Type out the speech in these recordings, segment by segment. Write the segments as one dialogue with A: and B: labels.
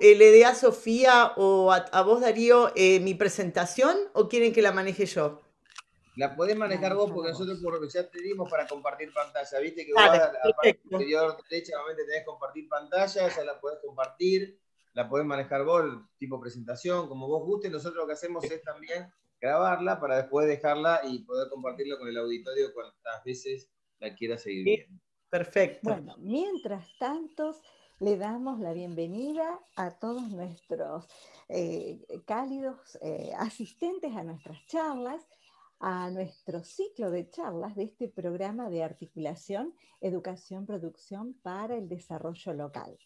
A: le dé a Sofía o a, vos, Darío, eh, mi presentación o quieren que la maneje yo? La podés manejar vos
B: porque nosotros por, lo que ya te dimos para compartir pantalla. Viste que vos a la, parte derecha normalmente tenés compartir pantalla, ya la podés compartir, la podés manejar vos, tipo presentación, como vos guste. Nosotros lo que hacemos es también grabarla para después dejarla y poder compartirla con el auditorio cuantas veces la quieras seguir viendo. Perfecto. Bueno,
C: mientras tanto, le damos la bienvenida a todos nuestros eh, cálidos eh, asistentes a nuestras charlas, a nuestro ciclo de charlas de este programa de articulación, educación, producción para el desarrollo local,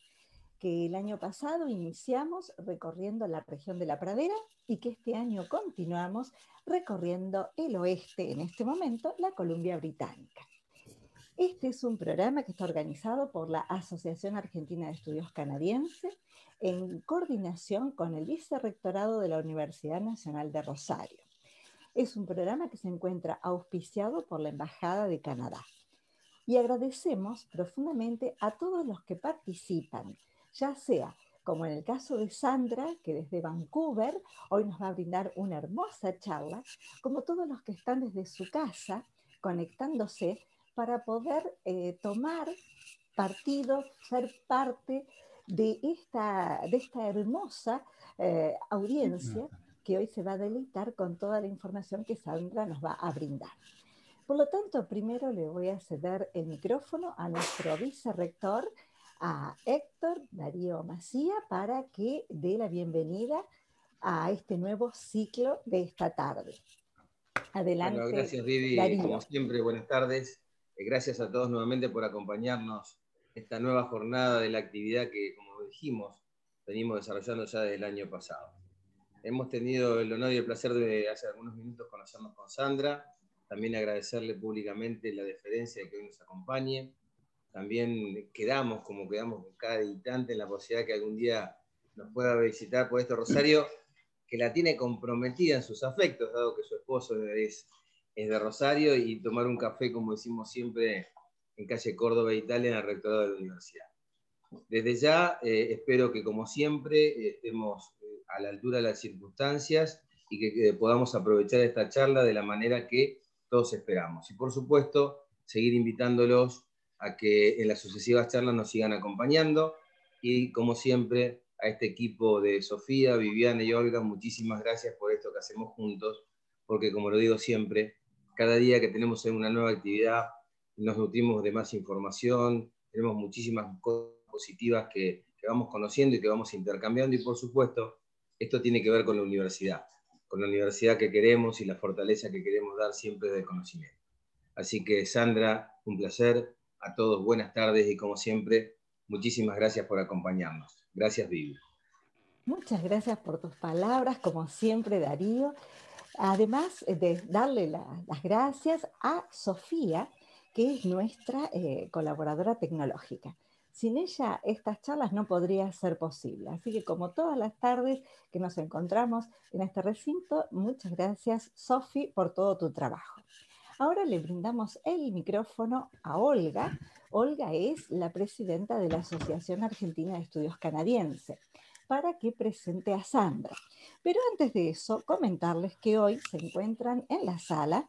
C: que el año pasado iniciamos recorriendo la región de la pradera y que este año continuamos recorriendo el oeste, en este momento la Columbia Británica. Este es un programa que está organizado por la Asociación Argentina de Estudios Canadiense en coordinación con el Vicerrectorado de la Universidad Nacional de Rosario. Es un programa que se encuentra auspiciado por la Embajada de Canadá. Y agradecemos profundamente a todos los que participan, ya sea como en el caso de Sandra, que desde Vancouver hoy nos va a brindar una hermosa charla, como todos los que están desde su casa conectándose para poder eh, tomar partido, ser parte de esta, de esta hermosa eh, audiencia que hoy se va a deleitar con toda la información que Sandra nos va a brindar. Por lo tanto, primero le voy a ceder el micrófono a nuestro vicerrector, a Héctor Darío Macía, para que dé la bienvenida a este nuevo ciclo de esta tarde. Adelante. Bueno, gracias, Vivi. Como
B: siempre, buenas tardes. Eh, gracias a todos nuevamente por acompañarnos esta nueva jornada de la actividad que, como dijimos, venimos desarrollando ya desde el año pasado. Hemos tenido el honor y el placer de hace algunos minutos conocernos con Sandra, también agradecerle públicamente la deferencia de que hoy nos acompañe. También quedamos, como quedamos con cada editante, en la posibilidad que algún día nos pueda visitar por este Rosario, que la tiene comprometida en sus afectos, dado que su esposo es es de Rosario y tomar un café, como decimos siempre, en calle Córdoba, Italia, en el rectorado de la universidad. Desde ya, eh, espero que, como siempre, eh, estemos eh, a la altura de las circunstancias y que, que, podamos aprovechar esta charla de la manera que todos esperamos. Y, por supuesto, seguir invitándolos a que en las sucesivas charlas nos sigan acompañando y, como siempre, a este equipo de Sofía, Viviana y Olga, muchísimas gracias por esto que hacemos juntos, porque como lo digo siempre, cada día que tenemos una nueva actividad nos nutrimos de más información, tenemos muchísimas cosas positivas que, vamos conociendo y que vamos intercambiando y por supuesto esto tiene que ver con la universidad, con la universidad que queremos y la fortaleza que queremos dar siempre del conocimiento. Así que Sandra, un placer, a todos buenas tardes y como siempre, muchísimas gracias por acompañarnos. Gracias Vivi.
C: Muchas gracias por tus palabras, como siempre Darío. Además de darle las gracias a Sofía, que es nuestra eh, colaboradora tecnológica. Sin ella, estas charlas no podrían ser posible. Así que como todas las tardes que nos encontramos en este recinto, muchas gracias, Sofi, por todo tu trabajo. Ahora le brindamos el micrófono a Olga. Olga es la presidenta de la Asociación Argentina de Estudios Canadiense para que presente a Sandra. Pero antes de eso, comentarles que hoy se encuentran en la sala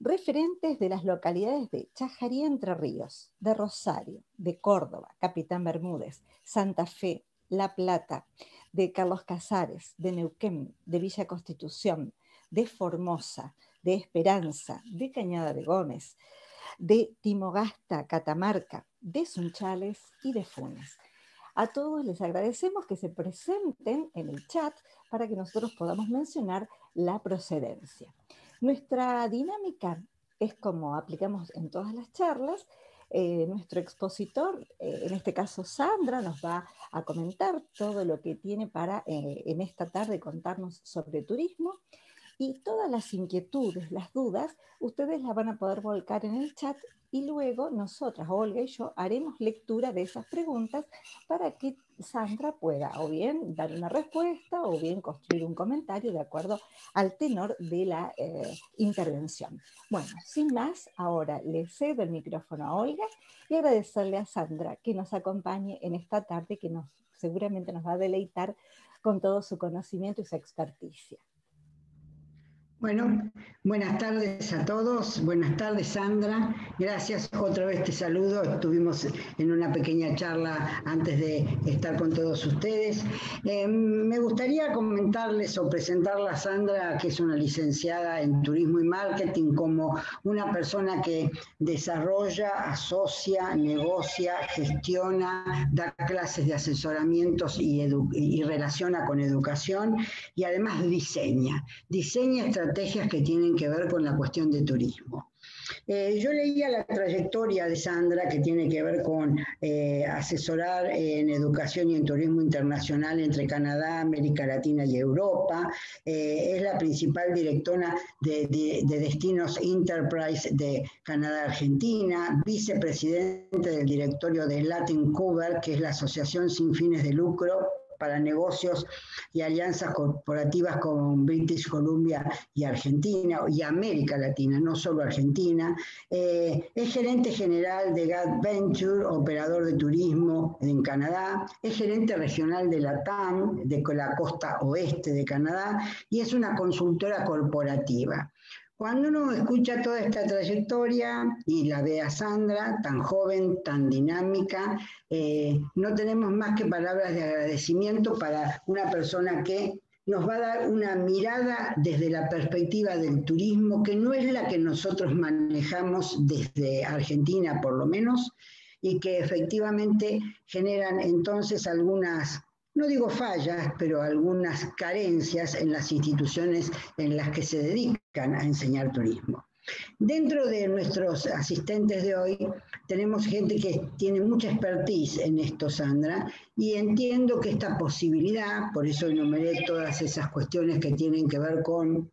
C: referentes de las localidades de Chajarí Entre Ríos, de Rosario, de Córdoba, Capitán Bermúdez, Santa Fe, La Plata, de Carlos Casares, de Neuquén, de Villa Constitución, de Formosa, de Esperanza, de Cañada de Gómez, de Timogasta, Catamarca, de Sunchales y de Funes. A todos les agradecemos que se presenten en el chat para que nosotros podamos mencionar la procedencia. Nuestra dinámica es como aplicamos en todas las charlas. Eh, nuestro expositor, eh, en este caso Sandra, nos va a comentar todo lo que tiene para eh, en esta tarde contarnos sobre turismo. Y todas las inquietudes, las dudas, ustedes las van a poder volcar en el chat y luego nosotras, Olga y yo, haremos lectura de esas preguntas para que Sandra pueda o bien dar una respuesta o bien construir un comentario de acuerdo al tenor de la eh, intervención. Bueno, sin más, ahora le cedo el micrófono a Olga y agradecerle a Sandra que nos acompañe en esta tarde que nos, seguramente nos va a deleitar con todo su conocimiento y su experticia.
D: Bueno, buenas tardes a todos, buenas tardes Sandra, gracias otra vez te saludo, estuvimos en una pequeña charla antes de estar con todos ustedes. Em, me gustaría comentarles o presentarla a Sandra, que es una licenciada en turismo y marketing, como una persona que desarrolla, asocia, negocia, gestiona, da clases de asesoramientos y, y relaciona con educación y además diseña, diseña estrategias estrategias que tienen que ver con la cuestión de turismo. Eh, yo leía la trayectoria de Sandra que tiene que ver con eh, asesorar en educación y en turismo internacional entre Canadá, América Latina y Europa. Eh, es la principal directora de, Destinos Enterprise de Canadá-Argentina, vicepresidente del directorio de Latin Cover, que es la asociación sin fines de lucro para negocios y alianzas corporativas con British Columbia y Argentina y América Latina, no solo Argentina. Eh, es gerente general de GAT Venture, operador de turismo en Canadá. Es gerente regional de la TAN, de la costa oeste de Canadá, y es una consultora corporativa. Cuando uno escucha toda esta trayectoria y la ve a Sandra, tan joven, tan dinámica, eh, no tenemos más que palabras de agradecimiento para una persona que nos va a dar una mirada desde la perspectiva del turismo, que no es la que nosotros manejamos desde Argentina por lo menos, y que efectivamente generan entonces algunas no digo fallas, pero algunas carencias en las instituciones en las que se dedica a enseñar turismo. Dentro de nuestros asistentes de hoy tenemos gente que tiene mucha expertise en esto, Sandra, y entiendo que esta posibilidad, por eso enumeré todas esas cuestiones que tienen que ver con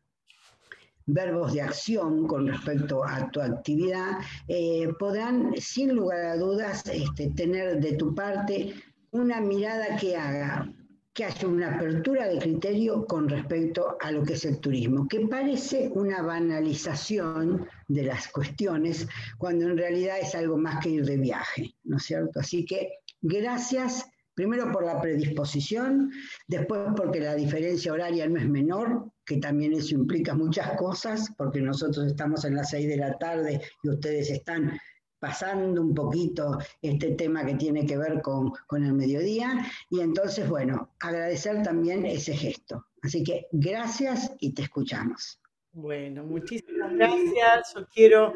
D: verbos de acción con respecto a tu actividad, eh, podrán sin lugar a dudas este, tener de tu parte una mirada que haga que haya una apertura de criterio con respecto a lo que es el turismo, que parece una banalización de las cuestiones cuando en realidad es algo más que ir de viaje, ¿no es cierto? Así que gracias primero por la predisposición, después porque la diferencia horaria no es menor, que también eso implica muchas cosas, porque nosotros estamos en las seis de la tarde y ustedes están pasando un poquito este tema que tiene que ver con, el mediodía. Y entonces, bueno, agradecer también ese gesto. Así que gracias y te escuchamos.
A: Bueno, muchísimas gracias. Yo quiero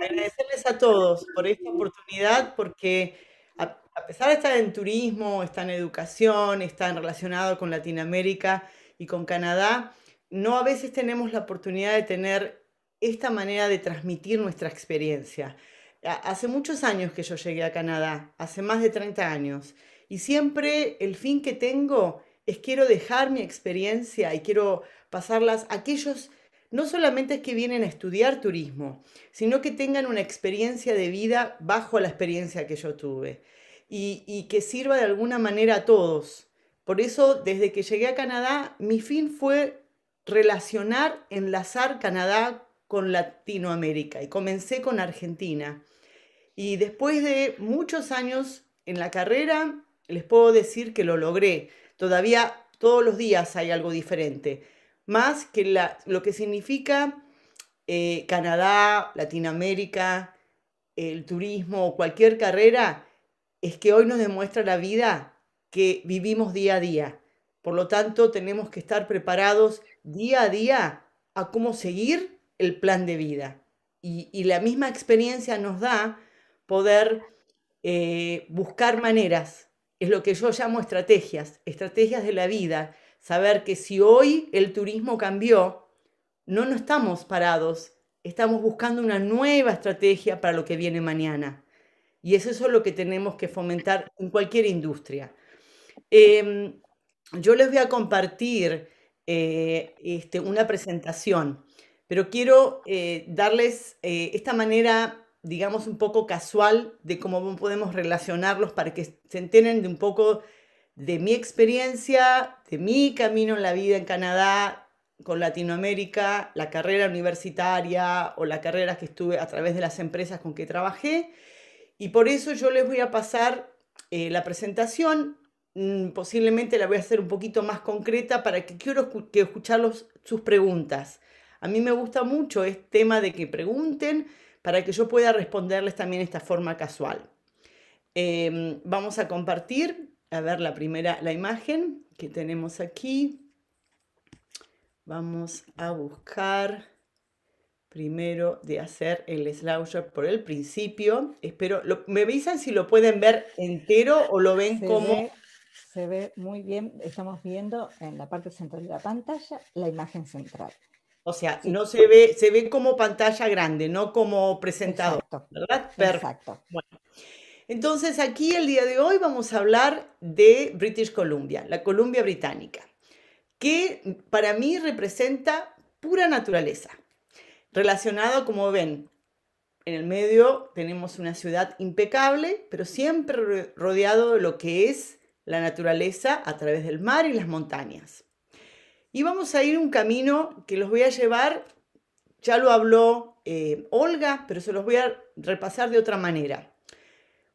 A: agradecerles a todos por esta oportunidad porque a, a, pesar de estar en turismo, está en educación, está relacionado con Latinoamérica y con Canadá, no a veces tenemos la oportunidad de tener esta manera de transmitir nuestra experiencia hace muchos años que yo llegué a Canadá, hace más de 30 años, y siempre el fin que tengo es quiero dejar mi experiencia y quiero pasarlas a aquellos no solamente es que vienen a estudiar turismo, sino que tengan una experiencia de vida bajo la experiencia que yo tuve y, y que sirva de alguna manera a todos. Por eso, desde que llegué a Canadá, mi fin fue relacionar, enlazar Canadá con Latinoamérica y comencé con Argentina. Y después de muchos años en la carrera, les puedo decir que lo logré. Todavía todos los días hay algo diferente. Más que lo que significa eh, Canadá, Latinoamérica, el turismo o cualquier carrera, es que hoy nos demuestra la vida que vivimos día a día. Por lo tanto, tenemos que estar preparados día a día a cómo seguir el plan de vida. y la misma experiencia nos da poder eh, buscar maneras, es lo que yo llamo estrategias, estrategias de la vida, saber que si hoy el turismo cambió, no nos estamos parados, estamos buscando una nueva estrategia para lo que viene mañana. Y eso es lo que tenemos que fomentar en cualquier industria. Em, yo les voy a compartir eh, este, una presentación, pero quiero eh, darles esta manera digamos, un poco casual de cómo podemos relacionarlos para que se enteren de un poco de mi experiencia, de mi camino en la vida en Canadá, con Latinoamérica, la carrera universitaria o la carrera que estuve a través de las empresas con que trabajé. Y por eso yo les voy a pasar eh, la presentación. Mm, posiblemente la voy a hacer un poquito más concreta para que quiero escuchar sus preguntas. A mí me gusta mucho este tema de que pregunten, para que yo pueda responderles también esta forma casual. Em, vamos a compartir, a ver la primera, la imagen que tenemos aquí. Vamos a buscar primero de hacer el slasher por el principio. Espero, me avisan si lo pueden ver entero o lo ven como... se ve
C: muy bien, estamos viendo en la parte central de la pantalla la imagen central.
A: O sea, no se ve, se ve como pantalla grande, no como presentador, ¿verdad? Perfecto. Entonces, aquí el día de hoy vamos a hablar de British Columbia, la Columbia Británica, que para mí representa pura naturaleza, relacionado, como ven, en el medio tenemos una ciudad impecable, pero siempre rodeado de lo que es la naturaleza a través del mar y las montañas. Y vamos a ir un camino que los voy a llevar, ya lo habló eh, Olga, pero se los voy a repasar de otra manera.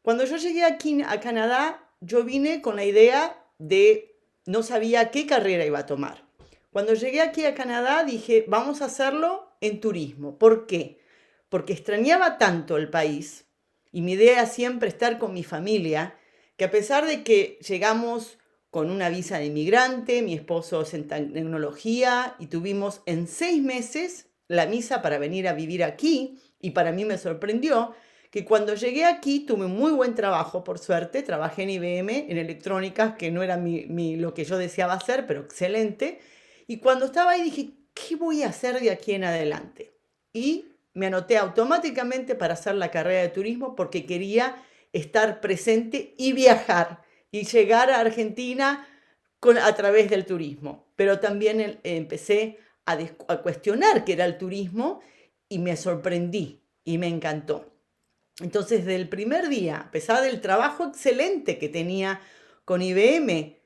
A: Cuando yo llegué aquí a Canadá, yo vine con la idea de no sabía qué carrera iba a tomar. Cuando llegué aquí a Canadá dije, vamos a hacerlo en turismo. ¿Por qué? Porque extrañaba tanto el país y mi idea siempre estar con mi familia, que a pesar de que llegamos con una visa de inmigrante, mi esposo es en tecnología y tuvimos en seis meses la misa para venir a vivir aquí y para mí me sorprendió que cuando llegué aquí tuve muy buen trabajo, por suerte, trabajé en IBM, en electrónicas, que no era lo que yo deseaba hacer, pero excelente. Y cuando estaba ahí dije, ¿qué voy a hacer de aquí en adelante? Y me anoté automáticamente para hacer la carrera de turismo porque quería estar presente y viajar y llegar a Argentina con, a través del turismo. Pero también empecé a, cuestionar qué era el turismo y me sorprendí y me encantó. Entonces, del primer día, a pesar del trabajo excelente que tenía con IBM,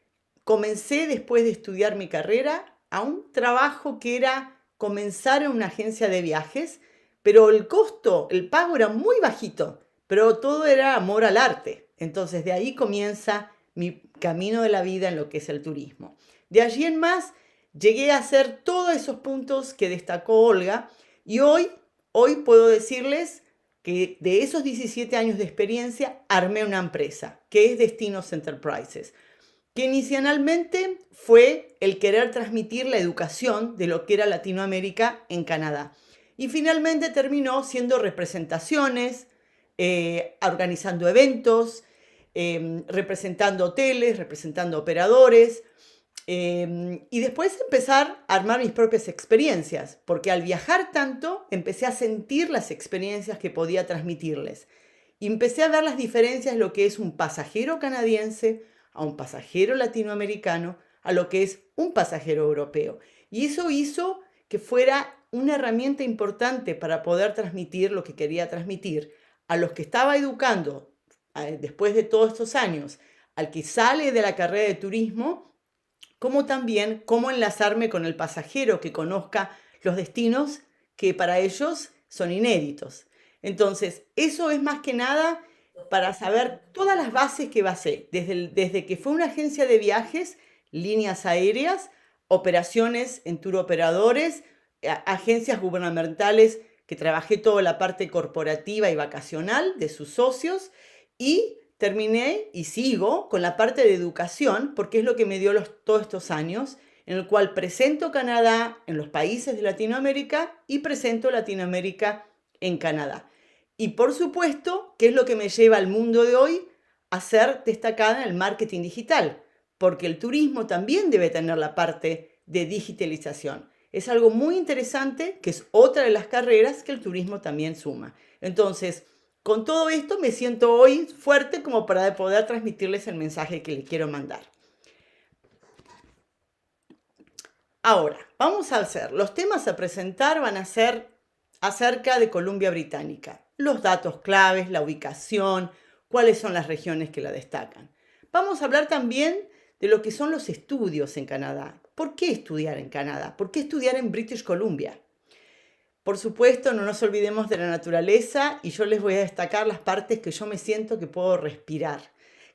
A: comencé después de estudiar mi carrera a un trabajo que era comenzar en una agencia de viajes, pero el costo, el pago era muy bajito, pero todo era amor al arte. Entonces, de ahí comienza mi camino de la vida en lo que es el turismo. De allí en más, llegué a hacer todos esos puntos que destacó Olga y hoy, hoy puedo decirles que de esos 17 años de experiencia armé una empresa, que es Destinos Enterprises, que inicialmente fue el querer transmitir la educación de lo que era Latinoamérica en Canadá. Y finalmente terminó siendo representaciones, eh, organizando eventos, Em, representando hoteles, representando operadores, em, y después empezar a armar mis propias experiencias, porque al viajar tanto empecé a sentir las experiencias que podía transmitirles. empecé a ver las diferencias lo que es un pasajero canadiense a un pasajero latinoamericano, a lo que es un pasajero europeo. Y eso hizo que fuera una herramienta importante para poder transmitir lo que quería transmitir a los que estaba educando después de todos estos años, al que sale de la carrera de turismo, como también cómo enlazarme con el pasajero que conozca los destinos que para ellos son inéditos. Entonces, eso es más que nada para saber todas las bases que basé, desde, que fue una agencia de viajes, líneas aéreas, operaciones en operadores, agencias gubernamentales que trabajé toda la parte corporativa y vacacional de sus socios y terminé y sigo con la parte de educación, porque es lo que me dio los, todos estos años, en el cual presento Canadá en los países de Latinoamérica y presento Latinoamérica en Canadá. Y por supuesto, ¿qué es lo que me lleva al mundo de hoy? A ser destacada en el marketing digital, porque el turismo también debe tener la parte de digitalización. Es algo muy interesante, que es otra de las carreras que el turismo también suma. Entonces, con todo esto me siento hoy fuerte como para poder transmitirles el mensaje que les quiero mandar. Ahora, vamos a hacer, los temas a presentar van a ser acerca de Columbia Británica, los datos claves, la ubicación, cuáles son las regiones que la destacan. Vamos a hablar también de lo que son los estudios en Canadá. ¿Por qué estudiar en Canadá? ¿Por qué estudiar en British Columbia? Por supuesto, no nos olvidemos de la naturaleza y yo les voy a destacar las partes que yo me siento que puedo respirar,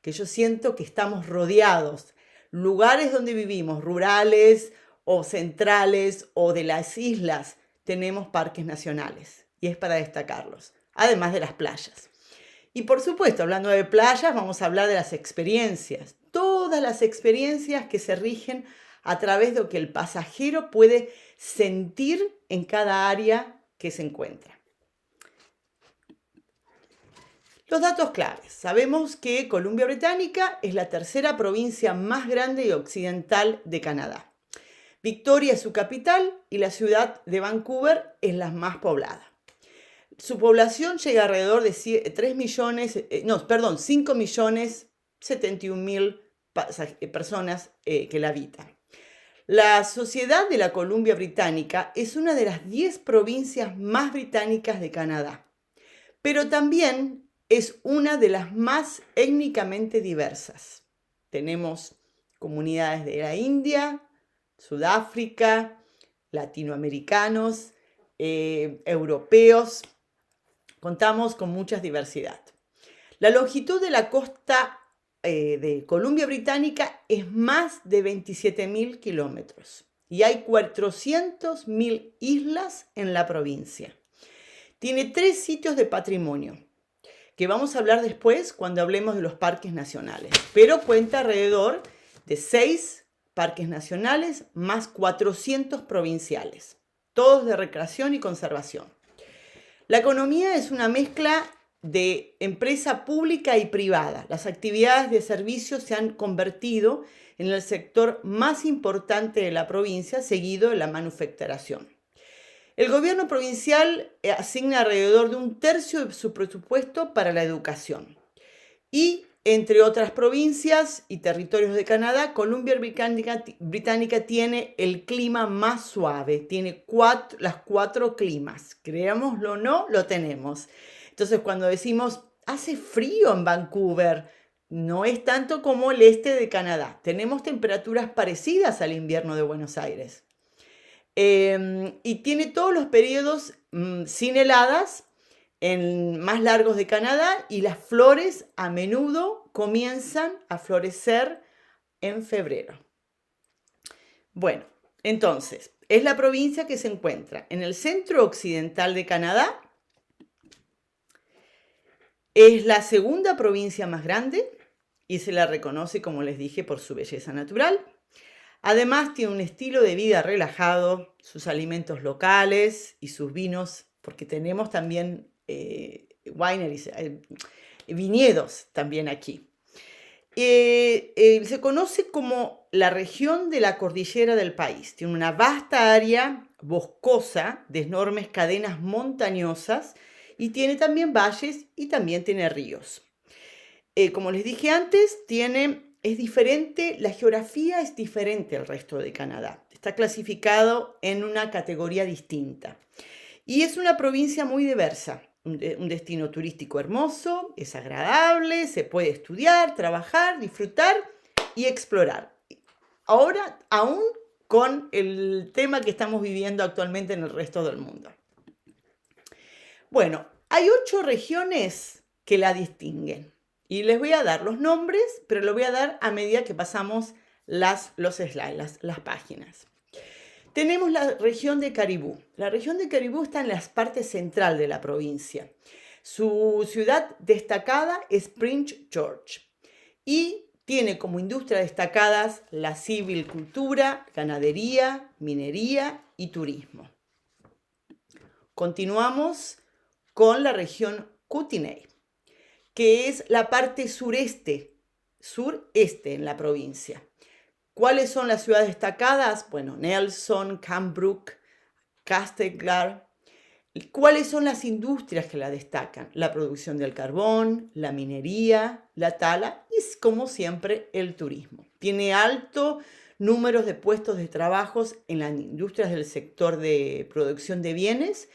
A: que yo siento que estamos rodeados, lugares donde vivimos, rurales o centrales o de las islas, tenemos parques nacionales y es para destacarlos, además de las playas. Y por supuesto, hablando de playas, vamos a hablar de las experiencias, todas las experiencias que se rigen a través de lo que el pasajero puede sentir en cada área que se encuentra. Los datos claves. Sabemos que Columbia Británica es la tercera provincia más grande y occidental de Canadá. Victoria es su capital y la ciudad de Vancouver es la más poblada. Su población llega alrededor de 3 millones, eh, no, perdón, 5 millones 71 mil eh, personas eh, que la habitan. La Sociedad de la Columbia Británica es una de las 10 provincias más británicas de Canadá, pero también es una de las más étnicamente diversas. Tenemos comunidades de la India, Sudáfrica, latinoamericanos, eh, europeos. Contamos con mucha diversidad. La longitud de la costa eh, de Columbia Británica es más de 27.000 kilómetros y hay 400.000 islas en la provincia. Tiene tres sitios de patrimonio, que vamos a hablar después cuando hablemos de los parques nacionales, pero cuenta alrededor de seis parques nacionales más 400 provinciales, todos de recreación y conservación. La economía es una mezcla de empresa pública y privada. Las actividades de servicio se han convertido en el sector más importante de la provincia, seguido de la manufacturación. El gobierno provincial eh, asigna alrededor de un tercio de su presupuesto para la educación. Y entre otras provincias y territorios de Canadá, Columbia Británica, tiene el clima más suave, tiene las cuatro climas. Creámoslo o no, lo tenemos. Entonces, cuando decimos, hace frío en Vancouver, no es tanto como el este de Canadá. Tenemos temperaturas parecidas al invierno de Buenos Aires. Em, y tiene todos los periodos mm, sin heladas, en, más largos de Canadá, y las flores a menudo comienzan a florecer en febrero. Bueno, entonces, es la provincia que se encuentra en el centro occidental de Canadá, es la segunda provincia más grande y se la reconoce, como les dije, por su belleza natural. Además, tiene un estilo de vida relajado, sus alimentos locales y sus vinos, porque tenemos también eh, eh viñedos también aquí. Eh, eh, se conoce como la región de la cordillera del país. Tiene una vasta área boscosa de enormes cadenas montañosas y tiene también valles y también tiene ríos. Eh, como les dije antes, es diferente, la geografía es diferente al resto de Canadá. Está clasificado en una categoría distinta. Y es una provincia muy diversa, un destino turístico hermoso, es agradable, se puede estudiar, trabajar, disfrutar y explorar. Ahora, aún con el tema que estamos viviendo actualmente en el resto del mundo. Bueno, hay ocho regiones que la distinguen. Y les voy a dar los nombres, pero lo voy a dar a medida que pasamos las, los slides, las, las páginas. Tenemos la región de Caribú. La región de Caribú está en la parte central de la provincia. Su ciudad destacada es Prince George y tiene como industria destacadas la civil cultura, ganadería, minería y turismo. Continuamos con la región Kootenay, que es la parte sureste, sureste en la provincia. ¿Cuáles son las ciudades destacadas? Bueno, Nelson, Cambrook, Castlegar. ¿Cuáles son las industrias que la destacan? La producción del carbón, la minería, la tala y, como siempre, el turismo. Tiene alto número de puestos de trabajo en las industrias del sector de producción de bienes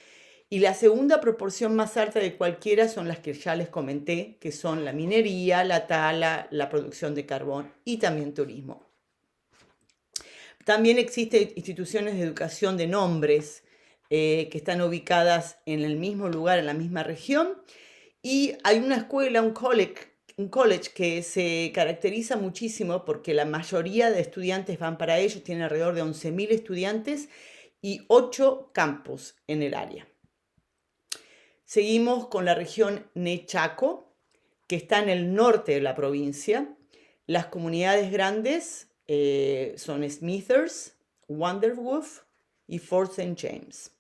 A: y la segunda proporción más alta de cualquiera son las que ya les comenté, que son la minería, la tala, la producción de carbón y también turismo. También existen instituciones de educación de nombres eh, que están ubicadas en el mismo lugar, en la misma región. Y hay una escuela, un college, un college que se caracteriza muchísimo porque la mayoría de estudiantes van para ellos, tiene alrededor de 11.000 estudiantes y 8 campus en el área. Seguimos con la región Nechaco, que está en el norte de la provincia. Las comunidades grandes eh, son Smithers, Wolf y Fort St. James.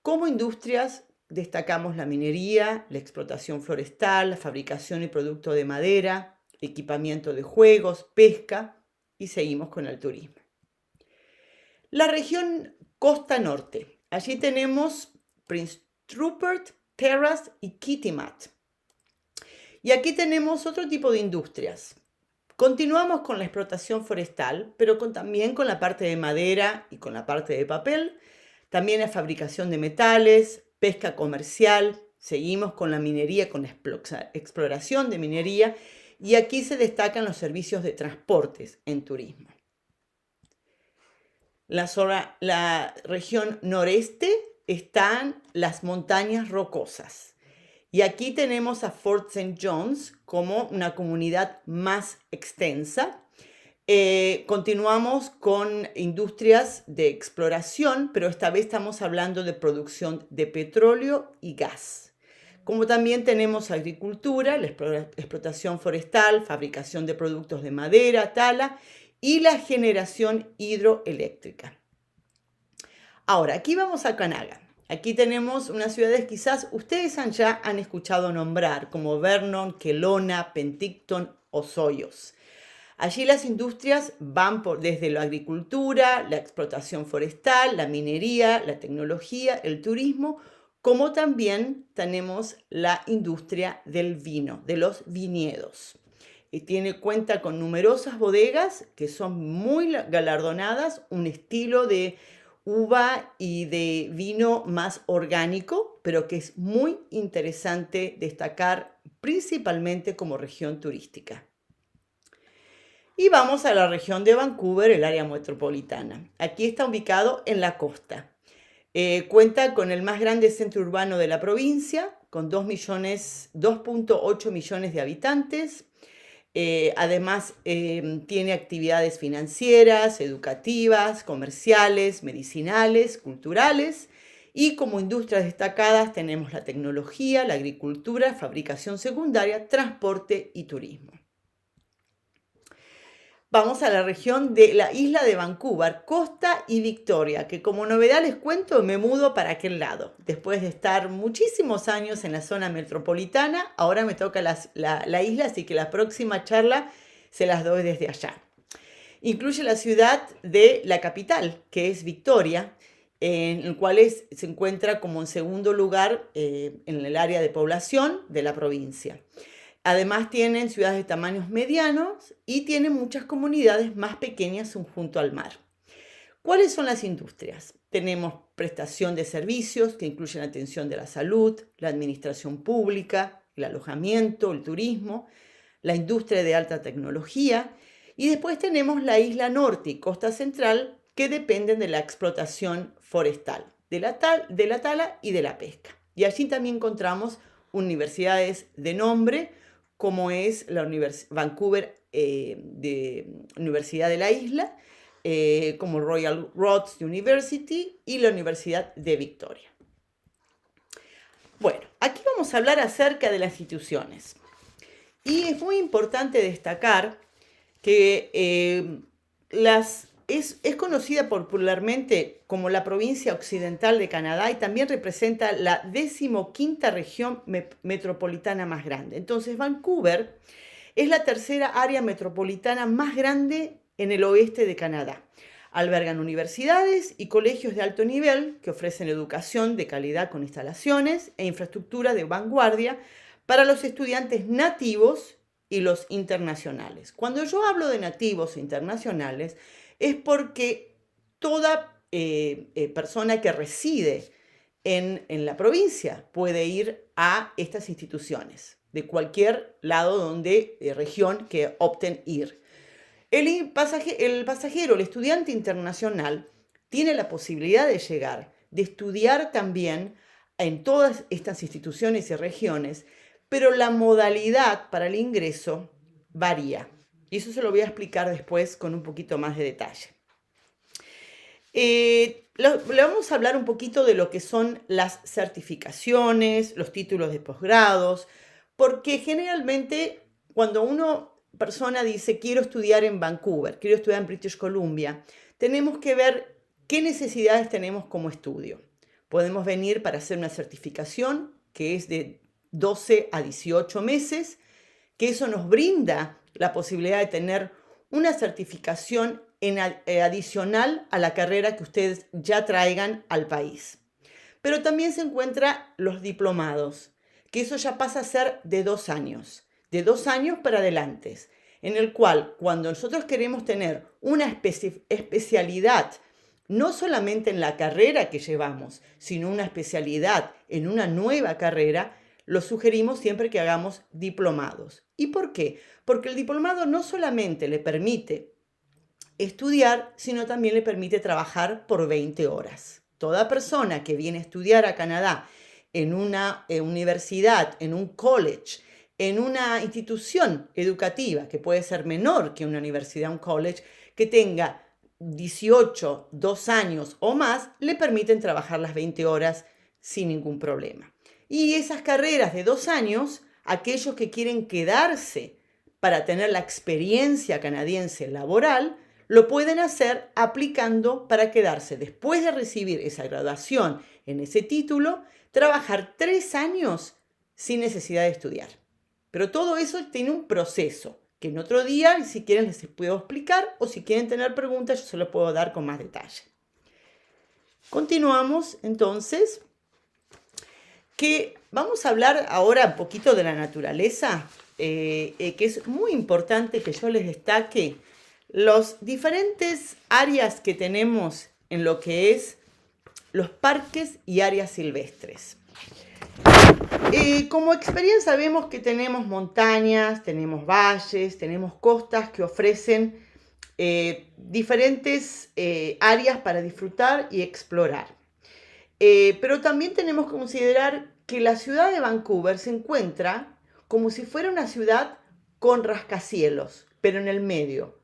A: Como industrias destacamos la minería, la explotación forestal, la fabricación y producto de madera, equipamiento de juegos, pesca y seguimos con el turismo. La región Costa Norte. Allí tenemos Prince Rupert, Terras y Kitimat. Y aquí tenemos otro tipo de industrias. Continuamos con la explotación forestal, pero con, también con la parte de madera y con la parte de papel, también la fabricación de metales, pesca comercial, seguimos con la minería, con la exploración de minería, y aquí se destacan los servicios de transportes en turismo. La, zona, la región noreste están las montañas rocosas. Y aquí tenemos a Fort St. John's como una comunidad más extensa. Eh, continuamos con industrias de exploración, pero esta vez estamos hablando de producción de petróleo y gas. Como también tenemos agricultura, la explotación forestal, fabricación de productos de madera, tala y la generación hidroeléctrica. Ahora, aquí vamos a Canaga. Aquí tenemos unas ciudades quizás ustedes ya han escuchado nombrar, como Vernon, Kelona, Penticton o Soyos. Allí las industrias van desde la agricultura, la explotación forestal, la minería, la tecnología, el turismo, como también tenemos la industria del vino, de los viñedos. Y tiene cuenta con numerosas bodegas que son muy galardonadas, un estilo de uva y de vino más orgánico, pero que es muy interesante destacar principalmente como región turística. Y vamos a la región de Vancouver, el área metropolitana. Aquí está ubicado en la costa. Eh, cuenta con el más grande centro urbano de la provincia, con 2.8 millones, millones de habitantes, eh, además, em, tiene actividades financieras, educativas, comerciales, medicinales, culturales. Y como industrias destacadas tenemos la tecnología, la agricultura, fabricación secundaria, transporte y turismo vamos a la región de la isla de Vancouver, Costa y Victoria, que como novedad les cuento, me mudo para aquel lado. Después de estar muchísimos años en la zona metropolitana, ahora me toca la, isla, así que la próxima charla se las doy desde allá. Incluye la ciudad de la capital, que es Victoria, en el cual se encuentra como en segundo lugar eh, en el área de población de la provincia. Además tienen ciudades de tamaños medianos y tienen muchas comunidades más pequeñas junto al mar. ¿Cuáles son las industrias? Tenemos prestación de servicios que incluyen atención de la salud, la administración pública, el alojamiento, el turismo, la industria de alta tecnología y después tenemos la isla norte y costa central que dependen de la explotación forestal, de la, de la tala y de la pesca. Y allí también encontramos universidades de nombre, como es la Vancouver eh, de Universidad de la Isla, eh, como Royal Roads University y la Universidad de Victoria. Bueno, aquí vamos a hablar acerca de las instituciones. Y es muy importante destacar que eh, las es, conocida popularmente como la provincia occidental de Canadá y también representa la decimoquinta región metropolitana más grande. Entonces, Vancouver es la tercera área metropolitana más grande en el oeste de Canadá. Albergan universidades y colegios de alto nivel que ofrecen educación de calidad con instalaciones e infraestructura de vanguardia para los estudiantes nativos y los internacionales. Cuando yo hablo de nativos e internacionales, es porque toda eh, eh, persona que reside en, la provincia puede ir a estas instituciones de cualquier lado donde, de eh, región que opten ir. El, el pasajero, el estudiante internacional, tiene la posibilidad de llegar, de estudiar también en todas estas instituciones y regiones, pero la modalidad para el ingreso varía. Y eso se lo voy a explicar después con un poquito más de detalle. Eh, le vamos a hablar un poquito de lo que son las certificaciones, los títulos de posgrados, porque generalmente cuando una persona dice quiero estudiar en Vancouver, quiero estudiar en British Columbia, tenemos que ver qué necesidades tenemos como estudio. Podemos venir para hacer una certificación que es de 12 a 18 meses, que eso nos brinda la posibilidad de tener una certificación eh, adicional a la carrera que ustedes ya traigan al país. Pero también se encuentran los diplomados, que eso ya pasa a ser de dos años, de dos años para adelante, en el cual cuando nosotros queremos tener una especialidad, no solamente en la carrera que llevamos, sino una especialidad en una nueva carrera, lo sugerimos siempre que hagamos diplomados. ¿Y por qué? Porque el diplomado no solamente le permite estudiar, sino también le permite trabajar por 20 horas. Toda persona que viene a estudiar a Canadá en una eh, universidad, en un college, en una institución educativa que puede ser menor que una universidad, un college, que tenga 18, 2 años o más, le permiten trabajar las 20 horas sin ningún problema. Y esas carreras de dos años, aquellos que quieren quedarse para tener la experiencia canadiense laboral, lo pueden hacer aplicando para quedarse después de recibir esa graduación en ese título, trabajar tres años sin necesidad de estudiar. Pero todo eso tiene un proceso que en otro día, si quieren, les puedo explicar o si quieren tener preguntas, yo se lo puedo dar con más detalle. Continuamos entonces que vamos a hablar ahora un poquito de la naturaleza, eh, eh, que es muy importante que yo les destaque las diferentes áreas que tenemos en lo que es los parques y áreas silvestres. Eh, como experiencia vemos que tenemos montañas, tenemos valles, tenemos costas que ofrecen diferentes áreas para disfrutar y explorar. Eh, pero también tenemos que considerar que la ciudad de Vancouver se encuentra como si fuera una ciudad con rascacielos, pero en el medio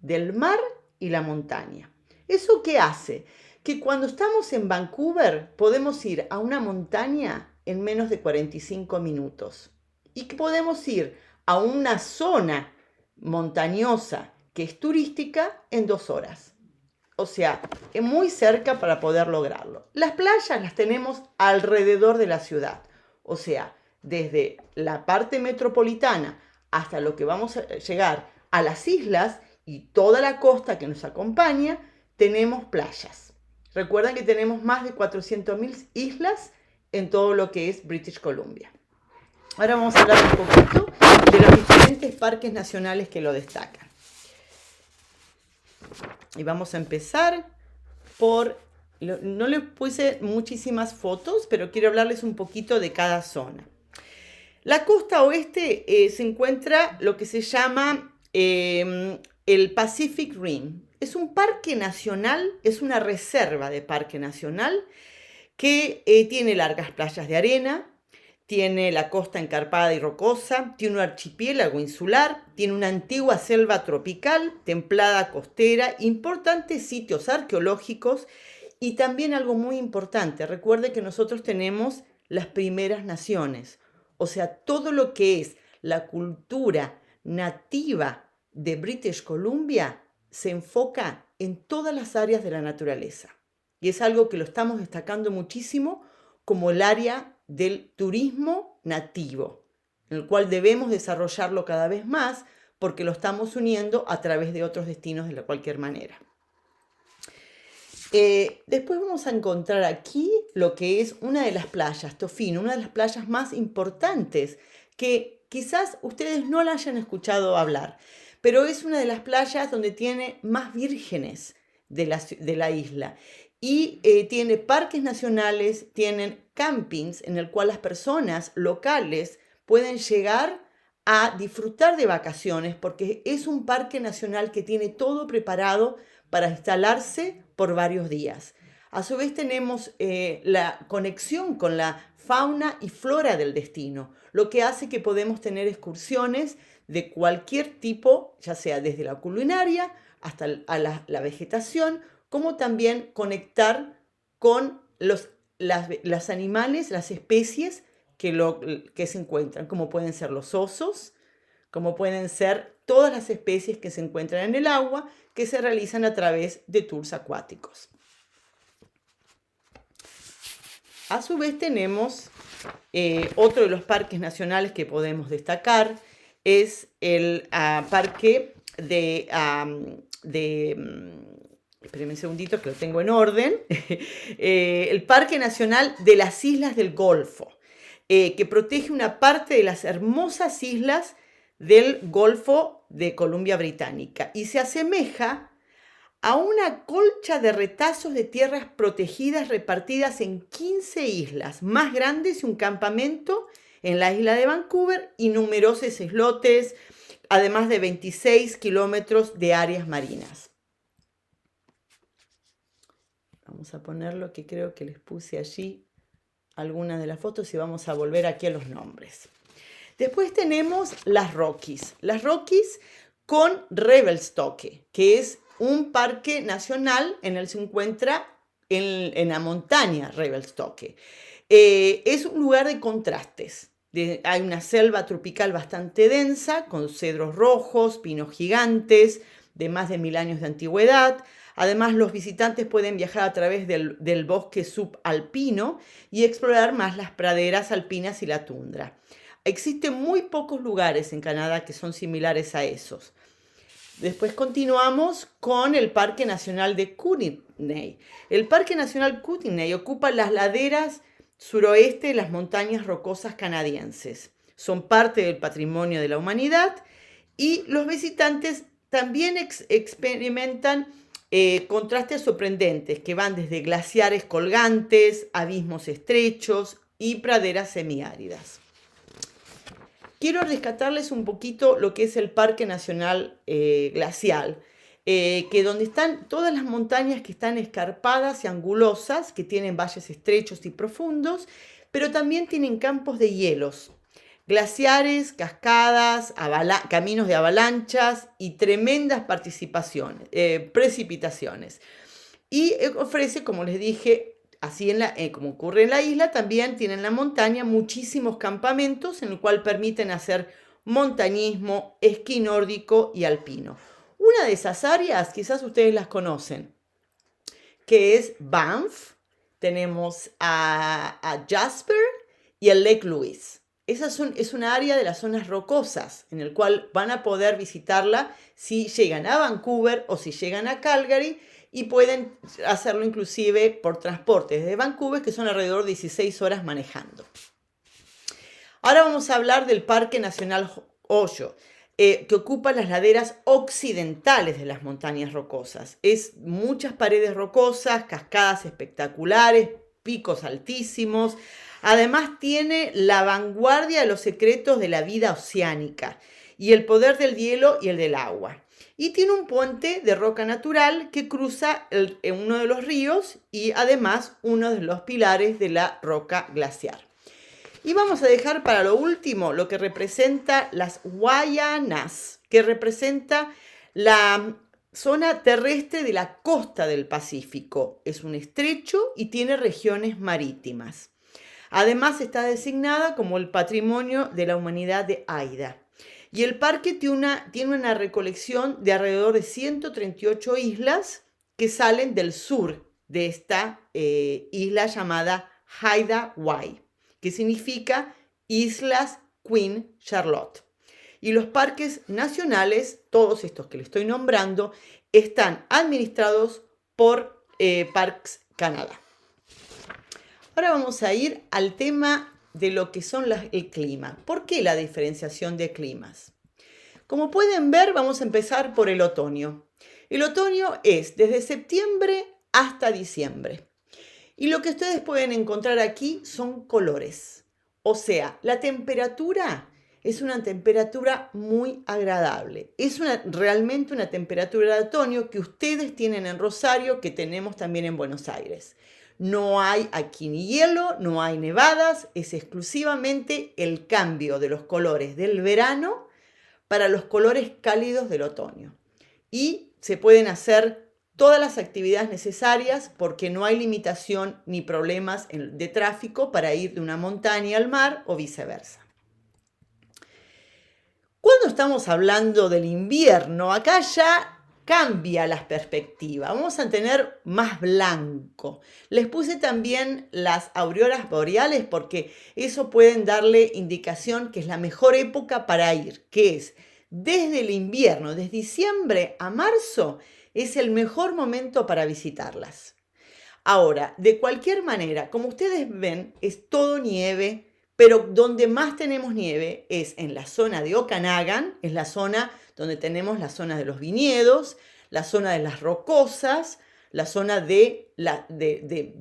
A: del mar y la montaña. ¿Eso qué hace? Que cuando estamos en Vancouver podemos ir a una montaña en menos de 45 minutos y que podemos ir a una zona montañosa que es turística en dos horas o sea, muy cerca para poder lograrlo. Las playas las tenemos alrededor de la ciudad, o sea, desde la parte metropolitana hasta lo que vamos a llegar a las islas y toda la costa que nos acompaña, tenemos playas. Recuerden que tenemos más de 400.000 islas en todo lo que es British Columbia. Ahora vamos a hablar un poquito de los diferentes parques nacionales que lo destacan. Y vamos a empezar por... No les puse muchísimas fotos, pero quiero hablarles un poquito de cada zona. La costa oeste eh, se encuentra lo que se llama em, el Pacific Rim. Es un parque nacional, es una reserva de parque nacional que eh, tiene largas playas de arena, tiene la costa encarpada y rocosa, tiene un archipiélago insular, tiene una antigua selva tropical, templada costera, importantes sitios arqueológicos y también algo muy importante, recuerde que nosotros tenemos las primeras naciones, o sea, todo lo que es la cultura nativa de British Columbia se enfoca en todas las áreas de la naturaleza. Y es algo que lo estamos destacando muchísimo como el área del turismo nativo, en el cual debemos desarrollarlo cada vez más porque lo estamos uniendo a través de otros destinos de cualquier manera. Eh, después vamos a encontrar aquí lo que es una de las playas, Tofino, una de las playas más importantes que quizás ustedes no la hayan escuchado hablar, pero es una de las playas donde tiene más vírgenes de la, de la isla y eh, tiene parques nacionales, tienen campings en el cual las personas locales pueden llegar a disfrutar de vacaciones porque es un parque nacional que tiene todo preparado para instalarse por varios días. A su vez tenemos eh, la conexión con la fauna y flora del destino, lo que hace que podemos tener excursiones de cualquier tipo, ya sea desde la culinaria hasta la vegetación, como también conectar con los las, animales, las especies que, lo, que se encuentran, como pueden ser los osos, como pueden ser todas las especies que se encuentran en el agua, que se realizan a través de tours acuáticos. A su vez tenemos eh, otro de los parques nacionales que podemos destacar, es el ah, parque de, ah, de mm, espérenme un segundito que lo tengo en orden, eh, el Parque Nacional de las Islas del Golfo, eh, que protege una parte de las hermosas islas del Golfo de Columbia Británica y se asemeja a una colcha de retazos de tierras protegidas repartidas en 15 islas más grandes y un campamento en la isla de Vancouver y numerosos islotes, además de 26 kilómetros de áreas marinas. Vamos a poner lo que creo que les puse allí, algunas de las fotos y vamos a volver aquí a los nombres. Después tenemos las Rockies. Las Rockies con Revelstoke, que es un parque nacional en el que se encuentra en, la montaña Revelstoke. Eh, es un lugar de contrastes. hay una selva tropical bastante densa, con cedros rojos, pinos gigantes, de más de mil años de antigüedad. Además, los visitantes pueden viajar a través del, bosque subalpino y explorar más las praderas alpinas y la tundra. Existen muy pocos lugares en Canadá que son similares a esos. Después continuamos con el Parque Nacional de Kootenay. El Parque Nacional Kootenay ocupa las laderas suroeste de las montañas rocosas canadienses. Son parte del patrimonio de la humanidad y los visitantes también experimentan eh, contrastes sorprendentes que van desde glaciares colgantes, abismos estrechos y praderas semiáridas. Quiero rescatarles un poquito lo que es el Parque Nacional eh, Glacial, eh, que donde están todas las montañas que están escarpadas y angulosas, que tienen valles estrechos y profundos, pero también tienen campos de hielos, glaciares, cascadas, caminos de avalanchas y tremendas eh, precipitaciones. Y eh, ofrece, como les dije, así en eh, como ocurre en la isla, también tiene en la montaña muchísimos campamentos en los cual permiten hacer montañismo, esquí nórdico y alpino. Una de esas áreas, quizás ustedes las conocen, que es Banff, tenemos a, a Jasper y el Lake Louise. Esa es, una área de las zonas rocosas, en el cual van a poder visitarla si llegan a Vancouver o si llegan a Calgary y pueden hacerlo inclusive por transporte desde Vancouver, que son alrededor de 16 horas manejando. Ahora vamos a hablar del Parque Nacional Hoyo, eh, que ocupa las laderas occidentales de las montañas rocosas. Es muchas paredes rocosas, cascadas espectaculares, picos altísimos. Además tiene la vanguardia de los secretos de la vida oceánica y el poder del hielo y el del agua. Y tiene un puente de roca natural que cruza eh, uno de los ríos y además uno de los pilares de la roca glaciar. Y vamos a dejar para lo último lo que representa las Guayanas, que representa la zona terrestre de la costa del Pacífico. Es un estrecho y tiene regiones marítimas. Además está designada como el Patrimonio de la Humanidad de Haida Y el parque tiene una, tiene una recolección de alrededor de 138 islas que salen del sur de esta eh, isla llamada Haida Wai, que significa Islas Queen Charlotte. Y los parques nacionales todos estos que le estoy nombrando, están administrados por eh, Parks Canada. Ahora vamos a ir al tema de lo que son el clima. ¿Por qué la diferenciación de climas? Como pueden ver, vamos a empezar por el otoño. El otoño es desde septiembre hasta diciembre. Y lo que ustedes pueden encontrar aquí son colores. O sea, la temperatura es una temperatura muy agradable. Es una, realmente una temperatura de otoño que ustedes tienen en Rosario, que tenemos también en Buenos Aires. No hay aquí ni hielo, no hay nevadas, es exclusivamente el cambio de los colores del verano para los colores cálidos del otoño. Y se pueden hacer todas las actividades necesarias porque no hay limitación ni problemas de tráfico para ir de una montaña al mar o viceversa. Cuando estamos hablando del invierno, acá ya cambia las perspectivas. Vamos a tener más blanco. Les puse también las auroras boreales porque eso pueden darle indicación que es la mejor época para ir, que es desde el invierno, desde diciembre a marzo, es el mejor momento para visitarlas. Ahora, de cualquier manera, como ustedes ven, es todo nieve, pero donde más tenemos nieve es en la zona de Okanagan, es la zona donde tenemos la zona de los viñedos, la zona de las rocosas, la zona de,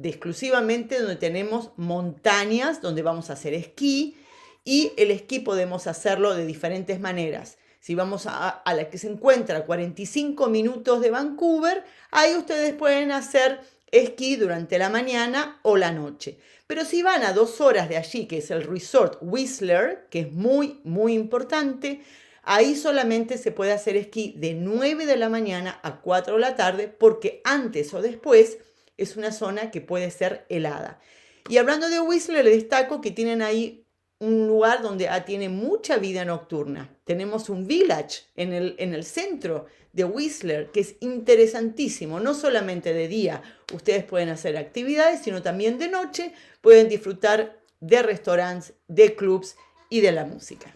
A: exclusivamente donde tenemos montañas, donde vamos a hacer esquí. Y el esquí podemos hacerlo de diferentes maneras. Si vamos a, a, la que se encuentra a 45 minutos de Vancouver, ahí ustedes pueden hacer esquí durante la mañana o la noche. Pero si van a dos horas de allí, que es el Resort Whistler, que es muy, muy importante, ahí solamente se puede hacer esquí de 9 de la mañana a 4 de la tarde, porque antes o después es una zona que puede ser helada. Y hablando de Whistler, le destaco que tienen ahí un lugar donde ah, tiene mucha vida nocturna. Tenemos un village en el, centro de Whistler que es interesantísimo, no solamente de día. Ustedes pueden hacer actividades, sino también de noche. Pueden disfrutar de restaurantes, de clubs y de la música.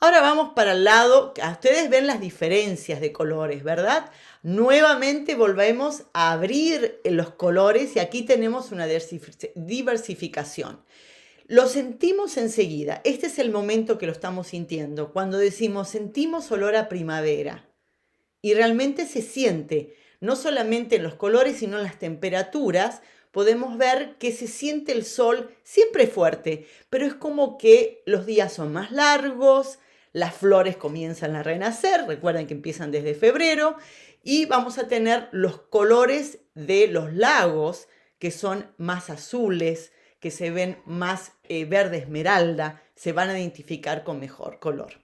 A: Ahora vamos para el lado, ustedes ven las diferencias de colores, ¿verdad? Nuevamente volvemos a abrir los colores y aquí tenemos una diversificación. Lo sentimos enseguida. Este es el momento que lo estamos sintiendo. Cuando decimos sentimos olor a primavera. Y realmente se siente, no solamente en los colores, sino en las temperaturas. Podemos ver que se siente el sol siempre fuerte, pero es como que los días son más largos, las flores comienzan a renacer, recuerden que empiezan desde febrero, y vamos a tener los colores de los lagos, que son más azules, que se ven más eh, verde esmeralda se van a identificar con mejor color.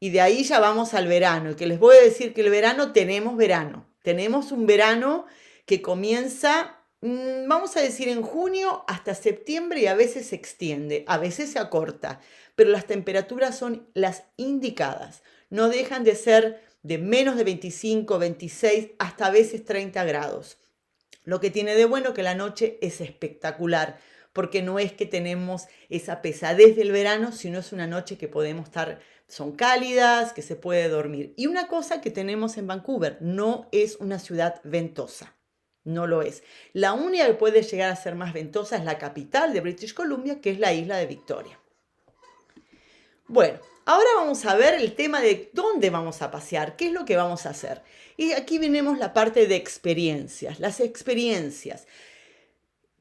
A: Y de ahí ya vamos al verano, y que les voy a decir que el verano tenemos verano. Tenemos un verano que comienza, mm, vamos a decir, en junio hasta septiembre y a veces se extiende, a veces se acorta, pero las temperaturas son las indicadas. No dejan de ser de menos de 25, 26, hasta a veces 30 grados. Lo que tiene de bueno que la noche es espectacular porque no es que tenemos esa pesadez del verano, sino es una noche que podemos estar, son cálidas, que se puede dormir. Y una cosa que tenemos en Vancouver, no es una ciudad ventosa. No lo es. La única que puede llegar a ser más ventosa es la capital de British Columbia, que es la isla de Victoria. Bueno, ahora vamos a ver el tema de dónde vamos a pasear, qué es lo que vamos a hacer. Y aquí venimos la parte de experiencias, las experiencias.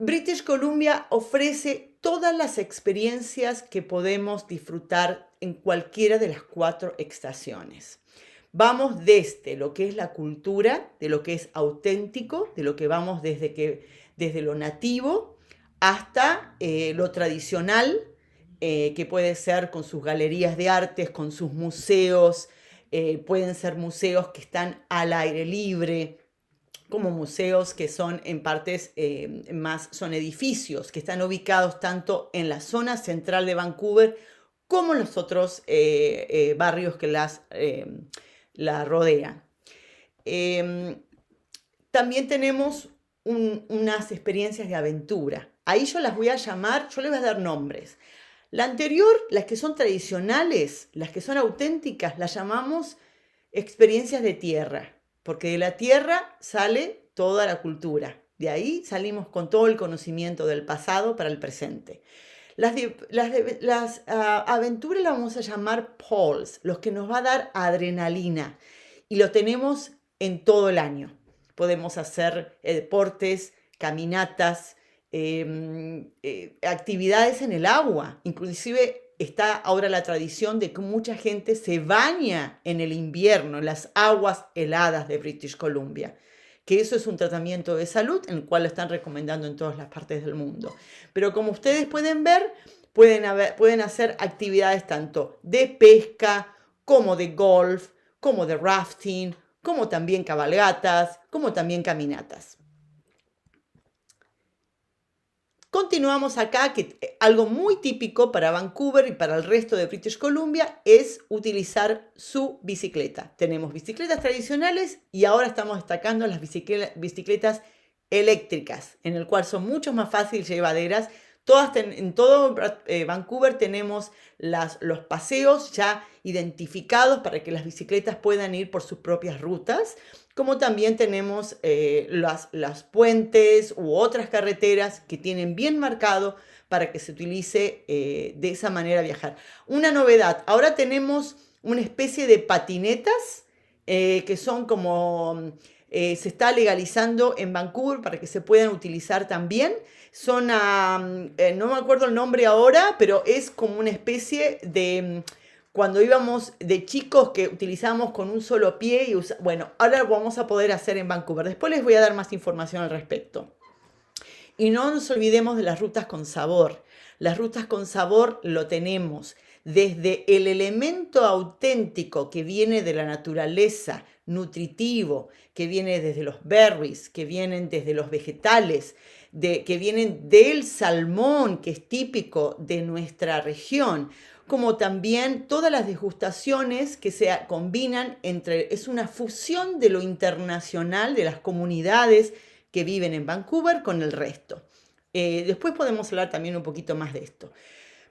A: British Columbia ofrece todas las experiencias que podemos disfrutar en cualquiera de las cuatro estaciones. Vamos desde lo que es la cultura, de lo que es auténtico, de lo que vamos desde, que, desde lo nativo hasta eh, lo tradicional, eh, que puede ser con sus galerías de artes, con sus museos, eh, pueden ser museos que están al aire libre, como museos que son en partes eh, más, son edificios que están ubicados tanto en la zona central de Vancouver como en los otros eh, eh, barrios que las, la rodean. Em, también tenemos unas experiencias de aventura. Ahí yo las voy a llamar, yo les voy a dar nombres. La anterior, las que son tradicionales, las que son auténticas, las llamamos experiencias de tierra porque de la tierra sale toda la cultura. De ahí salimos con todo el conocimiento del pasado para el presente. Las, ah, aventuras las vamos a llamar poles, los que nos va a dar adrenalina. Y lo tenemos en todo el año. Podemos hacer eh, deportes, caminatas, em, eh, actividades en el agua, inclusive está ahora la tradición de que mucha gente se baña en el invierno, en las aguas heladas de British Columbia que eso es un tratamiento de salud, en el cual lo están recomendando en todas las partes del mundo. Pero como ustedes pueden ver, pueden, pueden hacer actividades tanto de pesca, como de golf, como de rafting, como también cabalgatas, como también caminatas. Continuamos acá, que eh, algo muy típico para Vancouver y para el resto de British Columbia es utilizar su bicicleta. Tenemos bicicletas tradicionales y ahora estamos destacando las bicicletas eléctricas, en el cual son mucho más fáciles llevaderas. Todas en todo eh, Vancouver tenemos los paseos ya identificados para que las bicicletas puedan ir por sus propias rutas como también tenemos eh, las, las, puentes u otras carreteras que tienen bien marcado para que se utilice eh, de esa manera viajar. Una novedad, ahora tenemos una especie de patinetas eh, que son como... se está legalizando en Vancouver para que se puedan utilizar también. Son, no me acuerdo el nombre ahora, pero es como una especie de cuando íbamos de chicos que utilizábamos con un solo pie y bueno, ahora lo vamos a poder hacer en Vancouver. Después les voy a dar más información al respecto. Y no nos olvidemos de las rutas con sabor. Las rutas con sabor lo tenemos desde el elemento auténtico que viene de la naturaleza, nutritivo, que viene desde los berries, que vienen desde los vegetales, que vienen del salmón, que es típico de nuestra región como también todas las disgustaciones que se combinan entre, es una fusión de lo internacional, de las comunidades que viven en Vancouver con el resto. Eh, después podemos hablar también un poquito más de esto.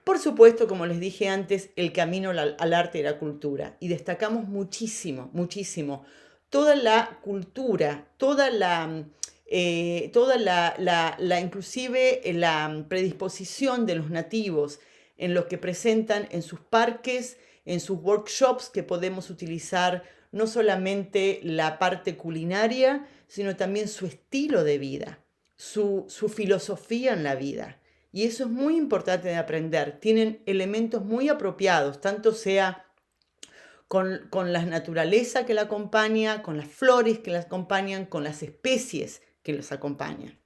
A: Por supuesto, como les dije antes, el camino al, arte y la cultura. Y destacamos muchísimo, muchísimo, toda la cultura, toda eh, toda la, la, inclusive eh, la predisposición de los nativos, en los que presentan en sus parques, en sus workshops que podemos utilizar no solamente la parte culinaria, sino también su estilo de vida, su, filosofía en la vida. Y eso es muy importante de aprender. Tienen elementos muy apropiados, tanto sea con, con, la naturaleza que la acompaña, con las flores que la acompañan, con las especies que los acompañan.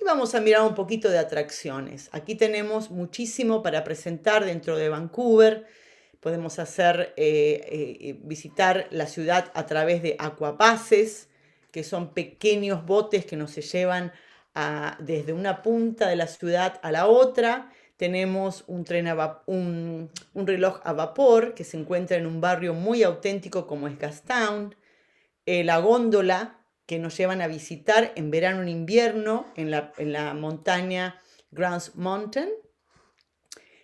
A: Y vamos a mirar un poquito de atracciones. Aquí tenemos muchísimo para presentar dentro de Vancouver. Podemos hacer, eh, eh, eh, visitar la ciudad a través de acuapaces, que son pequeños botes que nos llevan desde una punta de la ciudad a la otra. Tenemos un, tren un, reloj a vapor que se encuentra en un barrio muy auténtico como es Gastown. la góndola que nos llevan a visitar en verano e invierno en la, en la montaña Grounds Mountain.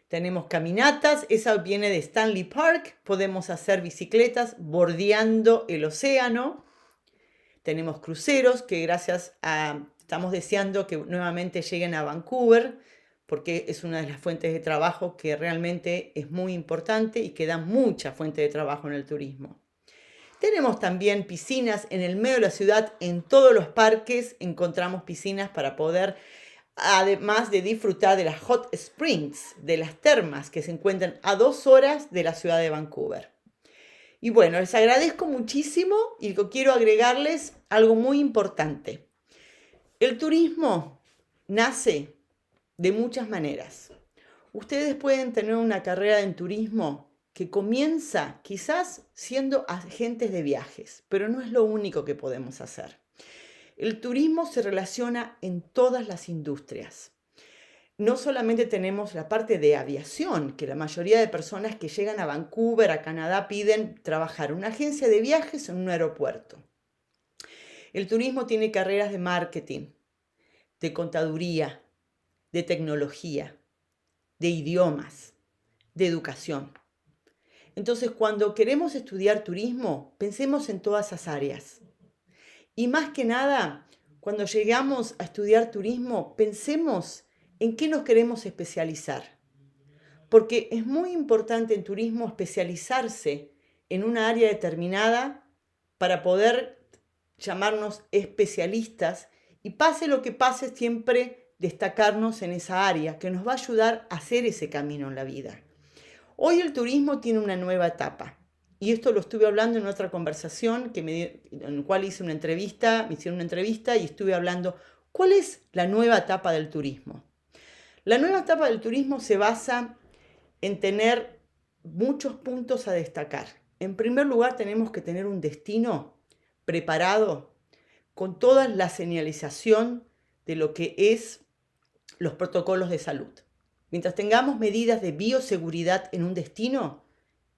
A: Tenemos caminatas, esa viene de Stanley Park, podemos hacer bicicletas bordeando el océano. Tenemos cruceros que gracias a, estamos deseando que nuevamente lleguen a Vancouver, porque es una de las fuentes de trabajo que realmente es muy importante y que da mucha fuente de trabajo en el turismo. Tenemos también piscinas en el medio de la ciudad, en todos los parques encontramos piscinas para poder, además de disfrutar de las hot springs, de las termas que se encuentran a dos horas de la ciudad de Vancouver. Y bueno, les agradezco muchísimo y quiero agregarles algo muy importante. El turismo nace de muchas maneras. Ustedes pueden tener una carrera en turismo que comienza quizás siendo agentes de viajes, pero no es lo único que podemos hacer. El turismo se relaciona en todas las industrias. No solamente tenemos la parte de aviación, que la mayoría de personas que llegan a Vancouver, a Canadá, piden trabajar en una agencia de viajes en un aeropuerto. El turismo tiene carreras de marketing, de contaduría, de tecnología, de idiomas, de educación. Entonces, cuando queremos estudiar turismo, pensemos en todas esas áreas. Y más que nada, cuando llegamos a estudiar turismo, pensemos en qué nos queremos especializar. Porque es muy importante en turismo especializarse en una área determinada para poder llamarnos especialistas y pase lo que pase siempre destacarnos en esa área que nos va a ayudar a hacer ese camino en la vida. Hoy el turismo tiene una nueva etapa. Y esto lo estuve hablando en otra conversación que en la cual hice una entrevista, me hicieron una entrevista y estuve hablando cuál es la nueva etapa del turismo. La nueva etapa del turismo se basa en tener muchos puntos a destacar. En primer lugar, tenemos que tener un destino preparado con toda la señalización de lo que es los protocolos de salud. Mientras tengamos medidas de bioseguridad en un destino,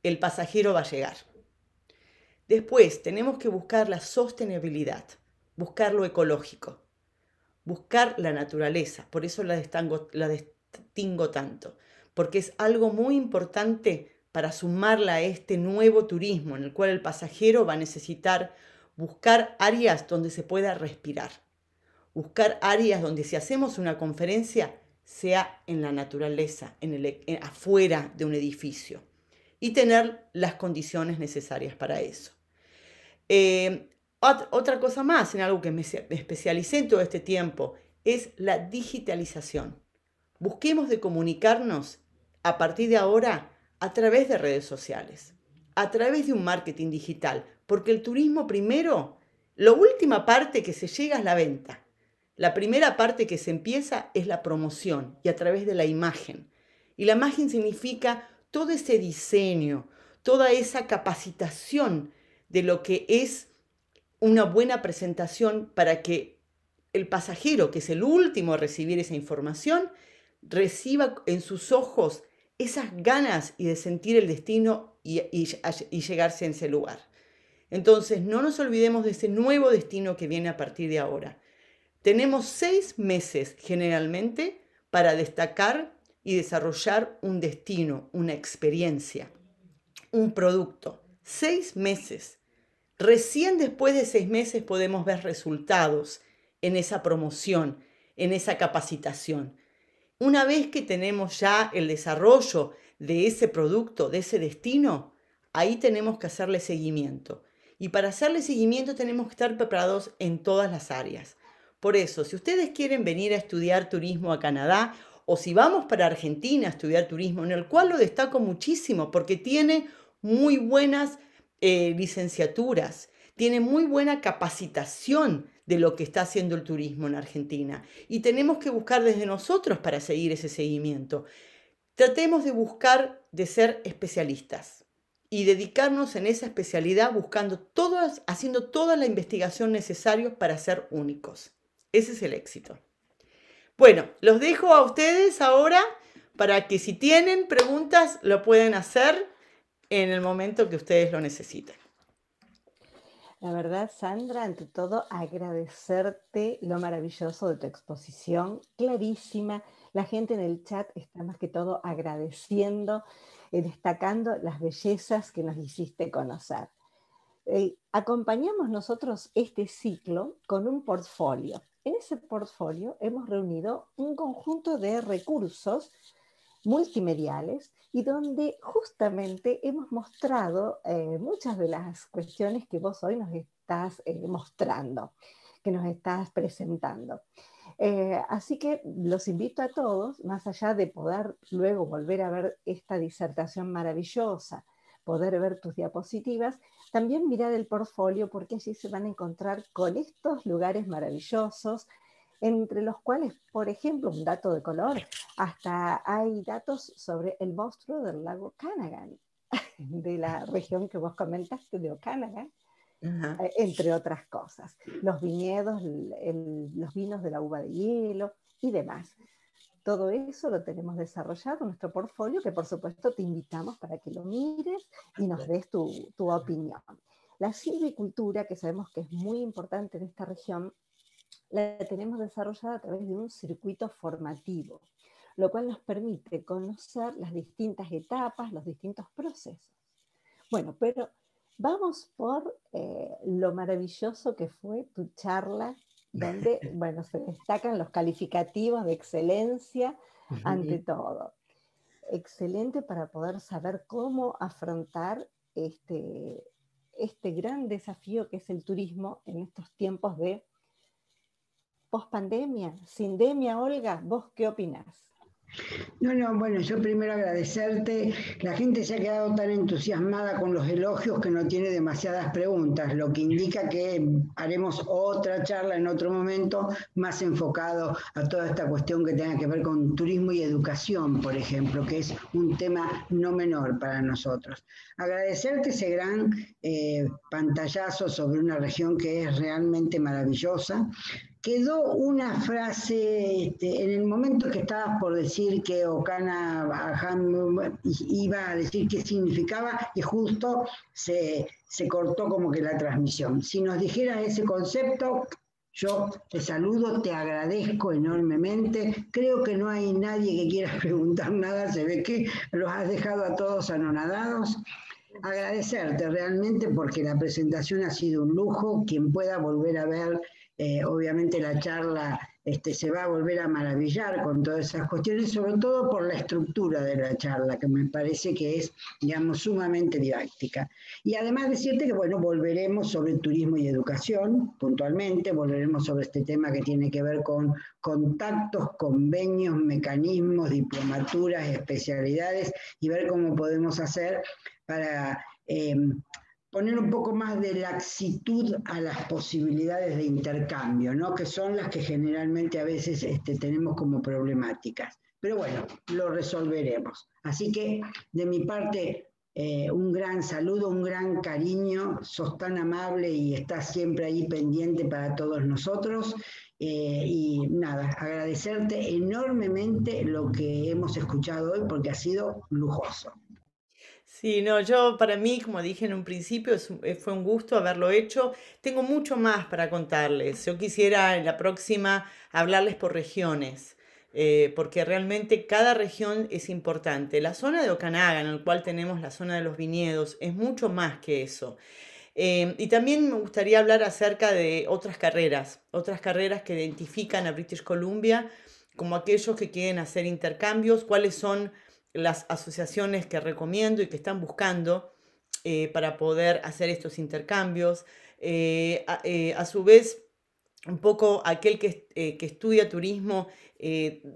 A: el pasajero va a llegar. Después, tenemos que buscar la sostenibilidad, buscar lo ecológico, buscar la naturaleza. Por eso la, la distingo tanto, porque es algo muy importante para sumarla a este nuevo turismo en el cual el pasajero va a necesitar buscar áreas donde se pueda respirar, buscar áreas donde si hacemos una conferencia sea en la naturaleza, en el, e, eh, afuera de un edificio, y tener las condiciones necesarias para eso. Eh, otra cosa más, en algo que me especialicé en todo este tiempo, es la digitalización. Busquemos de comunicarnos a partir de ahora a través de redes sociales, a través de un marketing digital, porque el turismo primero, la última parte que se llega es la venta. La primera parte que se empieza es la promoción y a través de la imagen. Y la imagen significa todo ese diseño, toda esa capacitación de lo que es una buena presentación para que el pasajero, que es el último a recibir esa información, reciba en sus ojos esas ganas y de sentir el destino y, llegarse a ese lugar. Entonces, no nos olvidemos de ese nuevo destino que viene a partir de ahora. Tenemos seis meses generalmente para destacar y desarrollar un destino, una experiencia, un producto. Seis meses. Recién después de seis meses podemos ver resultados en esa promoción, en esa capacitación. Una vez que tenemos ya el desarrollo de ese producto, de ese destino, ahí tenemos que hacerle seguimiento. Y para hacerle seguimiento tenemos que estar preparados en todas las áreas. Por eso, si ustedes quieren venir a estudiar turismo a Canadá o si vamos para Argentina a estudiar turismo, en el cual lo destaco muchísimo porque tiene muy buenas eh, licenciaturas, tiene muy buena capacitación de lo que está haciendo el turismo en Argentina y tenemos que buscar desde nosotros para seguir ese seguimiento. Tratemos de buscar de ser especialistas y dedicarnos en esa especialidad buscando todas, haciendo toda la investigación necesaria para ser únicos. Ese es el éxito. Bueno, los dejo a ustedes ahora para que si tienen preguntas lo pueden hacer en el momento que ustedes lo necesiten.
C: La verdad, Sandra, ante todo agradecerte lo maravilloso de tu exposición, clarísima. La gente en el chat está más que todo agradeciendo, y eh, destacando las bellezas que nos hiciste conocer. Eh, acompañamos nosotros este ciclo con un portfolio. En ese portfolio hemos reunido un conjunto de recursos multimediales y donde justamente hemos mostrado eh, muchas de las cuestiones que vos hoy nos estás eh, mostrando, que nos estás presentando. Eh, así que los invito a todos, más allá de poder luego volver a ver esta disertación maravillosa, poder ver tus diapositivas, también mirar el portfolio porque allí se van a encontrar con estos lugares maravillosos, entre los cuales, por ejemplo, un dato de color, hasta hay datos sobre el monstruo del lago Canagan, de la región que vos comentaste, de Okanagan, eh, entre otras cosas. Los viñedos, los vinos de la uva de hielo y demás. Todo eso lo tenemos desarrollado, en nuestro portfolio, que por supuesto te invitamos para que lo mires y nos des tu, tu opinión. La silvicultura, que sabemos que es muy importante en esta región, la tenemos desarrollada a través de un circuito formativo, lo cual nos permite conocer las distintas etapas, los distintos procesos. Bueno, pero vamos por eh, lo maravilloso que fue tu charla donde bueno, se destacan los calificativos de excelencia ante todo. Excelente para poder saber cómo afrontar este, este gran desafío que es el turismo en estos tiempos de pospandemia, sindemia. Olga, ¿vos qué opinás?
D: No, no, bueno, yo primero agradecerte. La gente se ha quedado tan entusiasmada con los elogios que no tiene demasiadas preguntas, lo que indica que haremos otra charla en otro momento más enfocado a toda esta cuestión que tenga que ver con turismo y educación, por ejemplo, que es un tema no menor para nosotros. Agradecerte ese gran eh, pantallazo sobre una región que es realmente maravillosa quedó una frase, en el momento que estabas por decir que Okana iba a decir qué significaba, y justo se, se cortó como que la transmisión. Si nos dijeras ese concepto, yo te saludo, te agradezco enormemente. Creo que no hay nadie que quiera preguntar nada, se ve que los has dejado a todos anonadados. Agradecerte realmente porque la presentación ha sido un lujo. Quien pueda volver a ver eh, obviamente la charla este, se va a volver a maravillar con todas esas cuestiones, sobre todo por la estructura de la charla, que me parece que es, digamos, sumamente didáctica. Y además decirte que, bueno, volveremos sobre turismo y educación, puntualmente, volveremos sobre este tema que tiene que ver con contactos, convenios, mecanismos, diplomaturas, especialidades, y ver cómo podemos hacer para... Eh, poner un poco más de laxitud a las posibilidades de intercambio, ¿no? que son las que generalmente a veces este, tenemos como problemáticas. Pero bueno, lo resolveremos. Así que de mi parte, eh, un gran saludo, un gran cariño, sos tan amable y estás siempre ahí pendiente para todos nosotros. Eh, y nada, agradecerte enormemente lo que hemos escuchado hoy porque ha sido lujoso.
A: Sí, no, yo para mí, como dije en un principio, eh, fue un gusto haberlo hecho. Tengo mucho más para contarles. Yo quisiera en la próxima hablarles por regiones, eh, porque realmente cada región es importante. La zona de Okanagan, en el cual tenemos la zona de los viñedos, es mucho más que eso. Eh, y también me gustaría hablar acerca de otras carreras, otras carreras que identifican a British Columbia como aquellos que quieren hacer intercambios, cuáles son las asociaciones que recomiendo y que están buscando eh, para poder hacer estos intercambios. Eh, eh, a, su vez, un poco aquel que, que estudia turismo,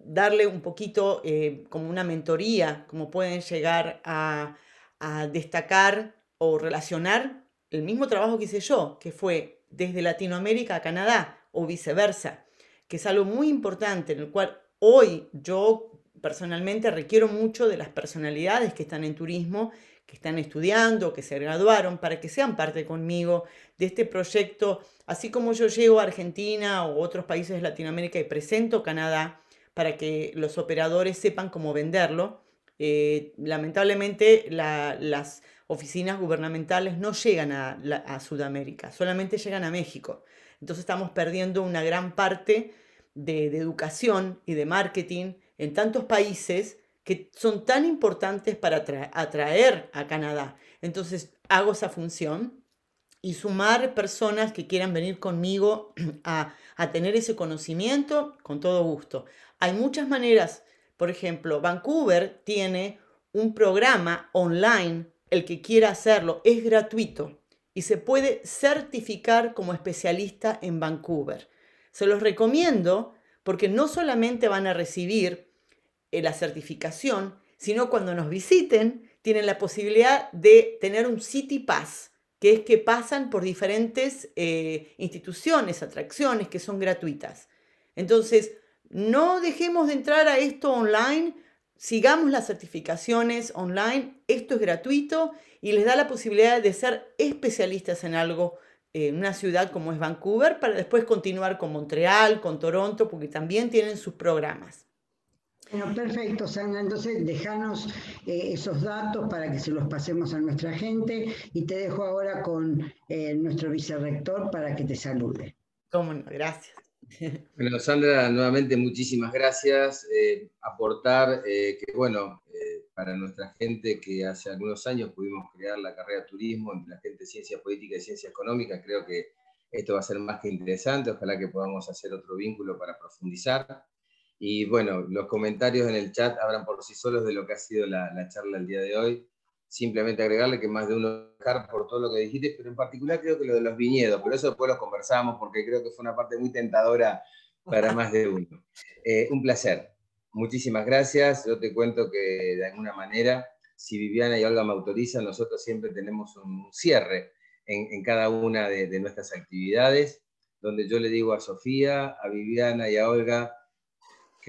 A: darle un poquito como una mentoría, como pueden llegar a, a destacar o relacionar el mismo trabajo que hice yo, que fue desde Latinoamérica a Canadá o viceversa, que es algo muy importante en el cual hoy yo personalmente requiero mucho de las personalidades que están en turismo, que están estudiando, que se graduaron, para que sean parte conmigo de este proyecto, así como yo llego a Argentina u otros países de Latinoamérica y presento Canadá para que los operadores sepan cómo venderlo. Eh, lamentablemente las oficinas gubernamentales no llegan a, Sudamérica, solamente llegan a México. Entonces estamos perdiendo una gran parte de, educación y de marketing en tantos países que son tan importantes para atraer a Canadá. Entonces hago esa función y sumar personas que quieran venir conmigo a, tener ese conocimiento con todo gusto. Hay muchas maneras. Por ejemplo, Vancouver tiene un programa online, el que quiera hacerlo, es gratuito y se puede certificar como especialista en Vancouver. Se los recomiendo porque no solamente van a recibir la certificación, sino cuando nos visiten tienen la posibilidad de tener un City Pass, que es que pasan por diferentes eh, instituciones, atracciones que son gratuitas. Entonces, no dejemos de entrar a esto online, sigamos las certificaciones online, esto es gratuito y les da la posibilidad de ser especialistas en algo eh, en una ciudad como es Vancouver para después continuar con Montreal, con Toronto, porque también tienen sus programas.
D: Bueno, perfecto, Sandra. Entonces, déjanos eh, esos datos para que se los pasemos a nuestra gente y te dejo ahora con eh, nuestro vicerrector para que te salude.
A: Cómo no, gracias. Bueno,
B: Sandra, nuevamente muchísimas gracias. Eh, aportar que, bueno, para nuestra gente que hace algunos años pudimos crear la carrera de turismo entre la gente de ciencia política y ciencia económica, creo que esto va a ser más que interesante. Ojalá que podamos hacer otro vínculo para profundizar. Y bueno, los comentarios en el chat hablan por sí solos de lo que ha sido la, charla el día de hoy. Simplemente agregarle que más de uno por todo lo que dijiste, pero en particular creo que lo de los viñedos, pero eso después lo conversamos porque creo que fue una parte muy tentadora para más de uno. Eh, un placer. Muchísimas gracias. Yo te cuento que de alguna manera, si Viviana y Olga me autorizan, nosotros siempre tenemos un cierre en, cada una de, de nuestras actividades, donde yo le digo a Sofía, a Viviana y a Olga,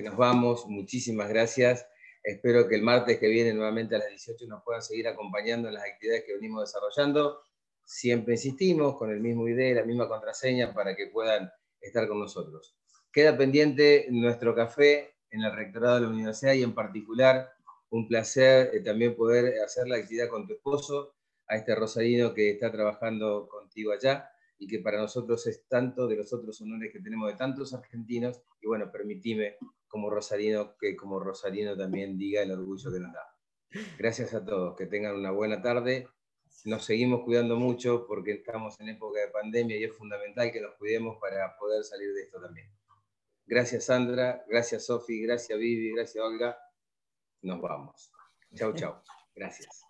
B: nos vamos. Muchísimas gracias. Espero que el martes que viene, nuevamente a las 18, nos puedan seguir acompañando en las actividades que venimos desarrollando. Siempre insistimos con el mismo ID, la misma contraseña para que puedan estar con nosotros. Queda pendiente nuestro café en el rectorado de la universidad y en particular un placer eh, también poder hacer la actividad con tu esposo, a este rosarino que está trabajando contigo allá y que para nosotros es tanto de los otros honores que tenemos de tantos argentinos. Y bueno, permitime como rosarino, que como rosarino también diga el orgullo que nos da. Gracias a todos, que tengan una buena tarde. Nos seguimos cuidando mucho porque estamos en época de pandemia y es fundamental que nos cuidemos para poder salir de esto también. Gracias Sandra, gracias Sofi, gracias Vivi, gracias Olga. Nos vamos. Chau, chau. Gracias.